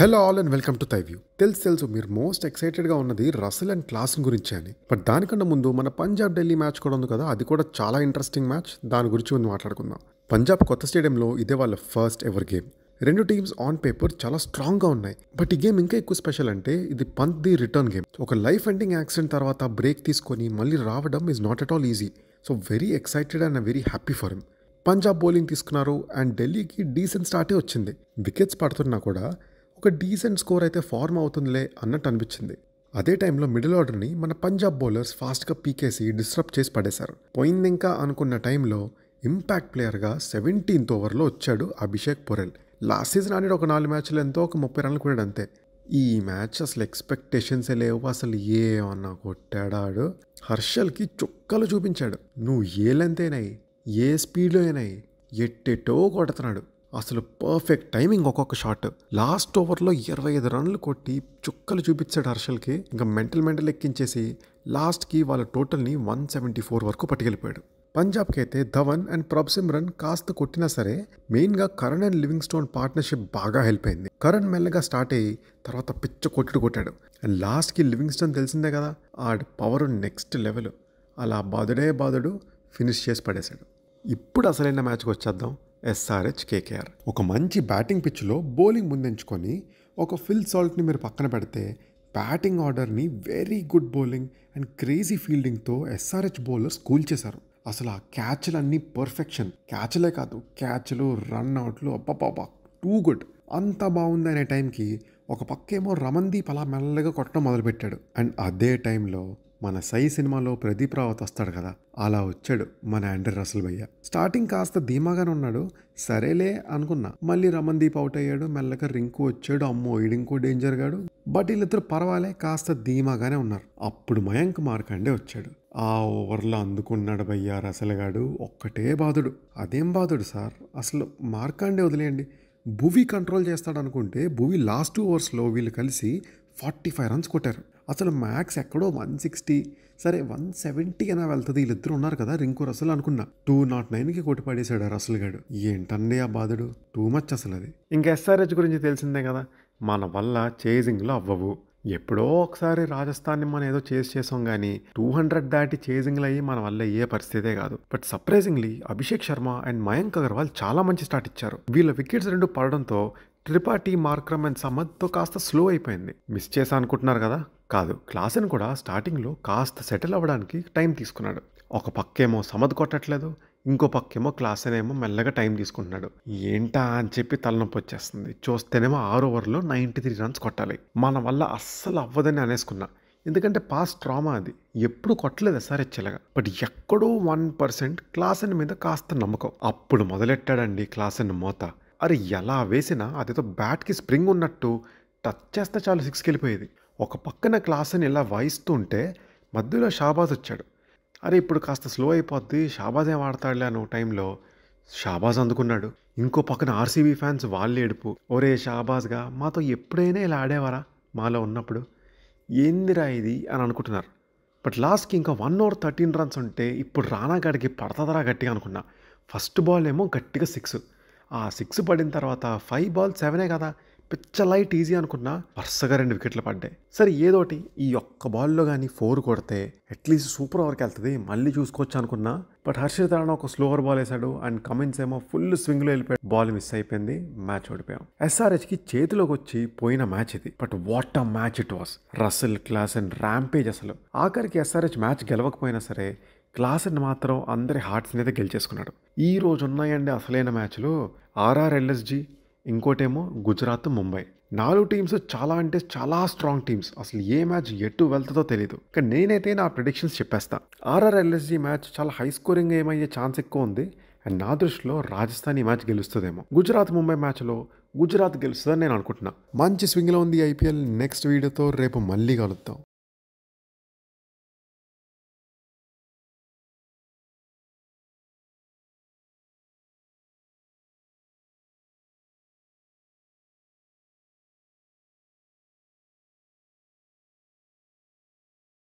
hello all and welcome to view తెలుసు తెలుసు మీరు మోస్ట్ ఎక్సైటెడ్గా ఉన్నది రసల్ అండ్ క్లాస్ గురించి అని బట్ దానికన్నా ముందు మన పంజాబ్ ఢిల్లీ మ్యాచ్ కూడా ఉంది కదా అది కూడా చాలా ఇంట్రెస్టింగ్ మ్యాచ్ దాని గురించి ముందు మాట్లాడుకుందాం పంజాబ్ కొత్త స్టేడియంలో ఇదే వాళ్ళ ఫస్ట్ ఎవర్ గేమ్ రెండు టీమ్స్ ఆన్ పేపర్ చాలా స్ట్రాంగ్గా ఉన్నాయి బట్ ఈ గేమ్ ఇంకా ఎక్కువ స్పెషల్ అంటే ఇది పంత్ ది రిటర్న్ గేమ్ ఒక లైఫ్ ఎండింగ్ యాక్సిడెంట్ తర్వాత బ్రేక్ తీసుకొని మళ్ళీ రావడం is not at all easy so very excited and very happy for him Punjab bowling తీసుకున్నారు అండ్ ఢిల్లీకి డీసెంట్ స్టార్టే వచ్చింది వికెట్స్ పడుతున్నా కూడా ఒక డీసెంట్ స్కోర్ అయితే ఫార్మ్ అవుతుందిలే అన్నట్టు అనిపించింది అదే టైంలో మిడిల్ ఆర్డర్ని మన పంజాబ్ బౌలర్స్ ఫాస్ట్గా పీకేసి డిస్టర్బ్ చేసి పడేశారు పోయింది ఇంకా అనుకున్న టైంలో ఇంపాక్ట్ ప్లేయర్గా సెవెంటీన్త్ ఓవర్లో వచ్చాడు అభిషేక్ పొరెల్ లాస్ట్ సీజన్ ఆడి ఒక నాలుగు మ్యాచ్లు ఎంతో ఒక ముప్పై రన్లు కూడా అంతే ఈ మ్యాచ్ అసలు ఎక్స్పెక్టేషన్సే లేవు అసలు ఏమన్నా కొట్టాడాడు హర్షల్కి చుక్కలు చూపించాడు నువ్వు ఏ లెంత్ అయినాయి ఏ స్పీడ్లో అయినాయి ఎట్టెటో కొడుతున్నాడు అసలు పర్ఫెక్ట్ టైమింగ్ ఒక్కొక్క షాట్ లాస్ట్ ఓవర్లో ఇరవై ఐదు రన్లు కొట్టి చుక్కలు చూపించాడు హర్షల్కి ఇంకా మెంటల్ మెంటల్ ఎక్కించేసి లాస్ట్కి వాళ్ళ టోటల్ని వన్ సెవెంటీ ఫోర్ వరకు పట్టుకెళ్ళిపోయాడు పంజాబ్కి అయితే ధవన్ అండ్ రన్ కాస్త కొట్టినా సరే మెయిన్గా Karan and Livingstone partnership బాగా హెల్ప్ అయింది కరణ్ మెల్లగా స్టార్ట్ అయ్యి తర్వాత పిచ్చ కొట్టుడు కొట్టాడు అండ్ లాస్ట్కి లివింగ్ స్టోన్ తెలిసిందే కదా ఆడి పవర్ నెక్స్ట్ లెవెల్ అలా బాదుడే బాదుడు ఫినిష్ చేసి పడేశాడు ఇప్పుడు అసలైన మ్యాచ్కి వచ్చేద్దాం ఎస్ఆర్హెచ్ కేకేఆర్ ఒక మంచి బ్యాటింగ్ పిచ్లో బౌలింగ్ ముందెంచుకొని ఒక ఫిల్ సాల్ట్ని మీరు పక్కన పెడితే బ్యాటింగ్ ఆర్డర్ని very good bowling and crazy ఫీల్డింగ్తో ఎస్ఆర్హెచ్ బౌలర్స్ కూల్ చేశారు అసలు ఆ క్యాచ్లు పర్ఫెక్షన్ క్యాచ్లే కాదు క్యాచ్లు రన్ అవుట్లు అబ్బా టూ గుడ్ అంత బాగుంది అనే టైంకి ఒక పక్కేమో రమందీప్ అలా మెల్లగా కొట్టడం మొదలుపెట్టాడు అండ్ అదే టైంలో మన సై సినిమాలో ప్రదీప్ రావత్ వస్తాడు కదా అలా వచ్చాడు మన అండర్ రసల్ భయ్య స్టార్టింగ్ కాస్త ధీమాగానే ఉన్నాడు సరేలే అనుకున్నా మళ్ళీ దీప్ అవుట్ అయ్యాడు మెల్లగా రింకు వచ్చాడు అమ్మో ఈడింకో డేంజర్ గాడు బట్ వీళ్ళిద్దరు పర్వాలే కాస్త ధీమాగానే ఉన్నారు అప్పుడు మయాంక్ మార్కండే వచ్చాడు ఆ ఓవర్లో అందుకున్నాడు భయ్య రసలగాడు ఒక్కటే బాధుడు అదేం బాధుడు సార్ అసలు మార్కండే వదిలేయండి భువి కంట్రోల్ చేస్తాడు అనుకుంటే భువి లాస్ట్ ఓవర్స్లో వీళ్ళు కలిసి ఫార్టీ ఫైవ్ రన్స్ కొట్టారు అసలు మ్యాక్స్ ఎక్కడో వన్ సిక్స్టీ సరే వన్ సెవెంటీ అయినా వెళ్తుంది వీళ్ళిద్దరు ఉన్నారు కదా రింకు రసల్ అనుకున్నా టూ నాట్ నైన్కి కొట్టి పడేశాడు ఆ రసలు గడు ఏంటండి ఆ బాధడు టూ మచ్ అసలు అది ఇంకా ఎస్ఆర్హెచ్ గురించి తెలిసిందే కదా మన వల్ల చేజింగ్లో అవ్వవు ఎప్పుడో ఒకసారి రాజస్థాన్ని మనం ఏదో చేసి చేసాం కానీ టూ హండ్రెడ్ దాటి చేజింగ్లు అయ్యి మన వల్ల ఏ పరిస్థితే కాదు but surprisingly Abhishek Sharma and Mayank Agarwal చాలా మంచి స్టార్ట్ ఇచ్చారు వీళ్ళ వికెట్స్ రెండు పడడంతో ట్రిపాటి మార్క్రమ్ అండ్ సమద్తో కాస్త స్లో అయిపోయింది మిస్ చేసా అనుకుంటున్నారు కదా కాదు క్లాసును కూడా స్టార్టింగ్లో కాస్త సెటిల్ అవ్వడానికి టైం తీసుకున్నాడు ఒక పక్కేమో సమద్ కొట్టట్లేదు ఇంకో పక్కేమో క్లాస్ అనేమో మెల్లగా టైం తీసుకుంటున్నాడు ఏంటా అని చెప్పి తలనొప్పి వచ్చేస్తుంది చూస్తేనేమో ఆరు ఓవర్లో నైంటీ త్రీ రన్స్ కొట్టాలి మన వల్ల అస్సలు అవ్వదని అనేసుకున్నా ఎందుకంటే పాస్ ట్రామా అది ఎప్పుడు కొట్టలేదు ఎస్ఆర్హెచ్ఎల్గా బట్ ఎక్కడో వన్ పర్సెంట్ క్లాస్ అని మీద కాస్త నమ్మకం అప్పుడు మొదలెట్టాడండి క్లాస్ అని మోత అరే ఎలా వేసినా అదితో బ్యాట్కి స్ప్రింగ్ ఉన్నట్టు టచ్ చేస్తే చాలు సిక్స్కి వెళ్ళిపోయేది ఒక పక్కన క్లాస్ అని ఇలా వాయిస్తుంటే మధ్యలో షాబాజ్ వచ్చాడు అరే ఇప్పుడు కాస్త స్లో అయిపోద్ది షాబాజ్ ఏం ఆడతాడులే అన్న టైంలో షాబాజ్ అందుకున్నాడు ఇంకో పక్కన ఆర్సీబీ ఫ్యాన్స్ వాళ్ళు ఏడుపు ఒరే షాబాజ్గా మాతో ఎప్పుడైనా ఇలా ఆడేవారా మాలో ఉన్నప్పుడు ఏందిరా ఇది అని అనుకుంటున్నారు బట్ లాస్ట్కి ఇంకా వన్ అవర్ థర్టీన్ రన్స్ ఉంటే ఇప్పుడు గడికి పడతదరా గట్టిగా అనుకున్నా ఫస్ట్ బాల్ ఏమో గట్టిగా సిక్స్ ఆ సిక్స్ పడిన తర్వాత ఫైవ్ బాల్ సెవెనే కదా పిచ్చ లైట్ ఈజీ అనుకున్నా వరుసగా రెండు వికెట్లు పడ్డాయి సరే ఏదోటి ఈ ఒక్క బాల్లో కానీ ఫోర్ కొడితే అట్లీస్ట్ సూపర్ ఓవర్కి వెళ్తుంది మళ్ళీ చూసుకోవచ్చు అనుకున్నా బట్ హర్షిత్ రాణా ఒక స్లోవర్ బాల్ వేశాడు అండ్ కమిన్స్ ఏమో ఫుల్ స్వింగ్లో వెళ్ళిపోయాడు బాల్ మిస్ అయిపోయింది మ్యాచ్ ఓడిపోయాం ఎస్ఆర్హెచ్కి చేతిలోకి వచ్చి పోయిన మ్యాచ్ ఇది but what a match it was Russell class and rampage అసలు ఆఖరికి ఎస్ఆర్హెచ్ మ్యాచ్ గెలవకపోయినా సరే క్లాస్ అండ్ మాత్రం అందరి హార్ట్స్ని అయితే గెలిచేసుకున్నాడు ఈ రోజు ఉన్నాయండి అసలైన మ్యాచ్లు ఆర్ఆర్ఎల్ఎస్జీ ఇంకోటేమో గుజరాత్ ముంబై నాలుగు టీమ్స్ చాలా అంటే చాలా స్ట్రాంగ్ టీమ్స్ అసలు ఏ మ్యాచ్ ఎటు వెళ్తుందో తెలియదు కానీ నేనైతే నా ప్రిడిక్షన్స్ చెప్పేస్తా ఆర్ఆర్ఎల్ఎస్జీ మ్యాచ్ చాలా హై స్కోరింగ్ ఏమయ్యే ఛాన్స్ ఎక్కువ ఉంది అండ్ నా దృష్టిలో రాజస్థాన్ ఈ మ్యాచ్ గెలుస్తుందేమో గుజరాత్ ముంబై మ్యాచ్లో గుజరాత్ గెలుస్తుందని నేను అనుకుంటున్నా మంచి స్వింగ్లో ఉంది ఐపీఎల్ నెక్స్ట్ వీడియోతో రేపు మళ్ళీ కలుద్దాం